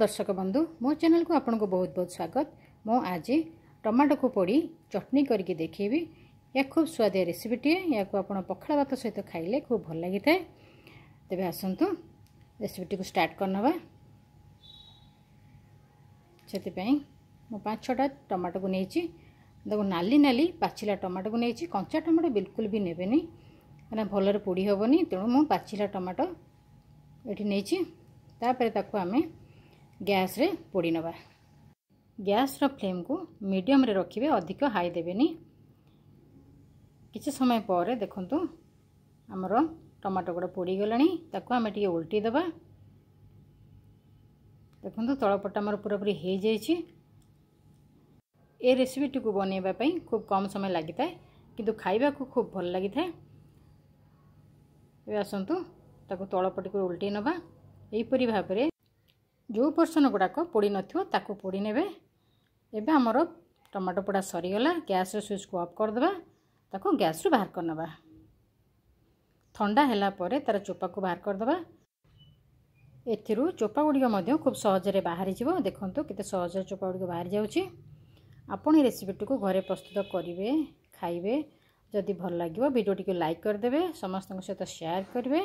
ଦର୍ଶକ ବନ୍ଧୁ ମୋ ଚ୍ୟାନେଲକୁ ଆପଣଙ୍କୁ ବହୁତ ବହୁତ ସ୍ୱାଗତ ମୁଁ ଆଜି ଟମାଟୋକୁ ପୋଡ଼ି ଚଟଣି କରିକି ଦେଖେଇବି ଏହା ଖୁବ୍ ସୁଆଦିଆ ରେସିପିଟିଏ ଏହାକୁ ଆପଣ ପଖାଳ ଭାତ ସହିତ ଖାଇଲେ ଖୁବ୍ ଭଲ ଲାଗିଥାଏ ତେବେ ଆସନ୍ତୁ ରେସିପିଟିକୁ ଷ୍ଟାର୍ଟ କରିନେବା ସେଥିପାଇଁ ମୁଁ ପାଞ୍ଚ ଛଅଟା ଟମାଟୋକୁ ନେଇଛି ତାକୁ ନାଲି ନାଲି ପାଚିଲା ଟମାଟୋକୁ ନେଇଛି କଞ୍ଚା ଟମାଟୋ ବିଲକୁଲ ବି ନେବେନି କାରଣ ଭଲରେ ପୋଡ଼ି ହେବନି ତେଣୁ ମୁଁ ପାଚିଲା ଟମାଟୋ ଏଠି ନେଇଛି ତାପରେ ତାକୁ ଆମେ गैस रे पोड़ी नवा गैस रो फ्लेम को मीडियम रे रखिबे अधिक हाई देबेनी किसी समय पर देखु हमरो टमाटर गडा पोड़ी गेलेनी ताको हम टिके उल्टी देबा देखंतु तळपटा हमरो पूरा पूरी हो जाइछि ए रेसिपी टिकु बनेबा खूब कम समय लागिता है कि खाइबा खूब भल लगी है ए असंतु ताको तळपटी को उल्टी नबा एई परि भाबरे ଯେଉଁ ପର୍ସନ ଗୁଡ଼ାକ ପୋଡ଼ିନଥିବ ତାକୁ ପୋଡ଼ି ନେବେ ଏବେ ଆମର ଟମାଟୋ ପୋଡ଼ା ସରିଗଲା ଗ୍ୟାସ୍ର ସୁଇଚ୍କୁ ଅଫ୍ କରିଦେବା ତାକୁ ଗ୍ୟାସ୍ରୁ ବାହାର କରିନେବା ଥଣ୍ଡା ହେଲା ପରେ ତା'ର ଚୋପାକୁ ବାହାର କରିଦେବା ଏଥିରୁ ଚୋପା ଗୁଡ଼ିକ ମଧ୍ୟ ଖୁବ୍ ସହଜରେ ବାହାରିଯିବ ଦେଖନ୍ତୁ କେତେ ସହଜରେ ଚୋପା ଗୁଡ଼ିକ ବାହାରିଯାଉଛି ଆପଣ ଏହି ରେସିପିଟିକୁ ଘରେ ପ୍ରସ୍ତୁତ କରିବେ ଖାଇବେ ଯଦି ଭଲ ଲାଗିବ ଭିଡ଼ିଓଟିକୁ ଲାଇକ୍ କରିଦେବେ ସମସ୍ତଙ୍କ ସହିତ ସେୟାର କରିବେ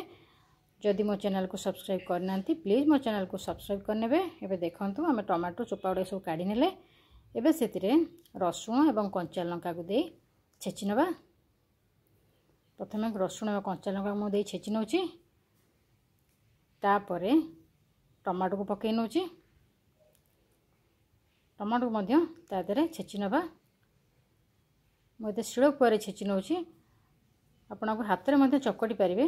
ଯଦି ମୋ ଚ୍ୟାନେଲ୍କୁ ସବସ୍କ୍ରାଇବ୍ କରିନାହାନ୍ତି ପ୍ଲିଜ୍ ମୋ ଚ୍ୟାନେଲ୍କୁ ସବସ୍କ୍ରାଇବ୍ କରିନେବେ ଏବେ ଦେଖନ୍ତୁ ଆମେ ଟମାଟୋ ଚୋପା ଗୁଡ଼ିକ ସବୁ କାଢ଼ିନେଲେ ଏବେ ସେଥିରେ ରସୁଣ ଏବଂ କଞ୍ଚା ଲଙ୍କାକୁ ଦେଇ ଛେଚି ନେବା ପ୍ରଥମେ ରସୁଣ ଏବଂ କଞ୍ଚା ଲଙ୍କାକୁ ମୁଁ ଦେଇ ଛେଚି ନେଉଛି ତାପରେ ଟମାଟୋକୁ ପକାଇ ନେଉଛି ଟମାଟୋକୁ ମଧ୍ୟ ତା ଦେହରେ ଛେଚି ନେବା ମୁଁ ଏତେ ଶିଳ କୁଆରେ ଛେଚି ନେଉଛି ଆପଣଙ୍କୁ ହାତରେ ମଧ୍ୟ ଚକଟି ପାରିବେ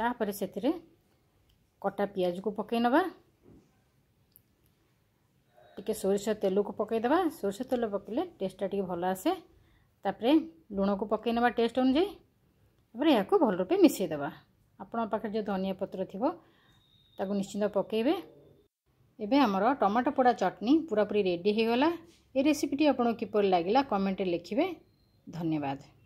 तापर से कटा पिज को पकई नवा टे सोरस तेल को पकईदे सोरस तेल पकड़े टेस्टा टे भल आसे लुण को पकई ना टेस्ट अनुजाई तपर भल रूप मिसईदे आपण जो धनिया पत्र थोड़ा निश्चिंत पकेबे एवं आमर टमाटो पोड़ा चटनी पूरा पूरी रेडीगला यह रेसीपीटी आपको किपर लगला कमेन्टे लिखे धन्यवाद